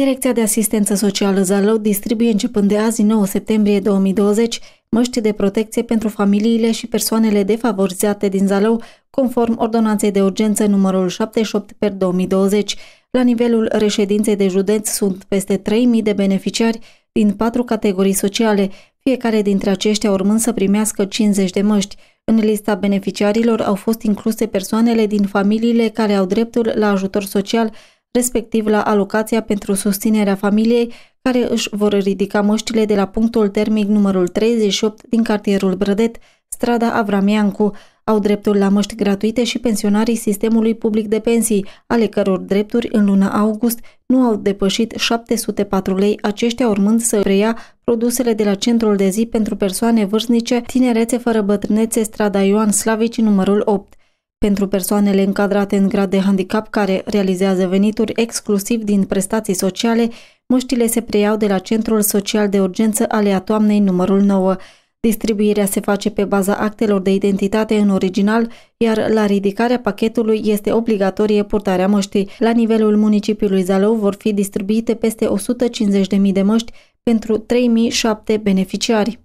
Direcția de Asistență Socială Zalău distribuie începând de azi, 9 septembrie 2020, măști de protecție pentru familiile și persoanele defavorizate din Zalău, conform ordonanței de urgență numărul 78 per 2020. La nivelul reședinței de județ sunt peste 3.000 de beneficiari din patru categorii sociale, fiecare dintre aceștia urmând să primească 50 de măști. În lista beneficiarilor au fost incluse persoanele din familiile care au dreptul la ajutor social respectiv la alocația pentru susținerea familiei care își vor ridica măștile de la punctul termic numărul 38 din cartierul Brădet, strada Avramiancu. Au dreptul la măști gratuite și pensionarii sistemului public de pensii, ale căror drepturi în luna august nu au depășit 704 lei, aceștia urmând să preia produsele de la centrul de zi pentru persoane vârstnice, tinerețe fără bătrânețe, strada Ioan Slavici, numărul 8. Pentru persoanele încadrate în grad de handicap care realizează venituri exclusiv din prestații sociale, măștile se preiau de la Centrul Social de Urgență Alea Toamnei numărul 9. Distribuirea se face pe baza actelor de identitate în original, iar la ridicarea pachetului este obligatorie purtarea măștii. La nivelul municipiului Zalău vor fi distribuite peste 150.000 de măști pentru 3.007 beneficiari.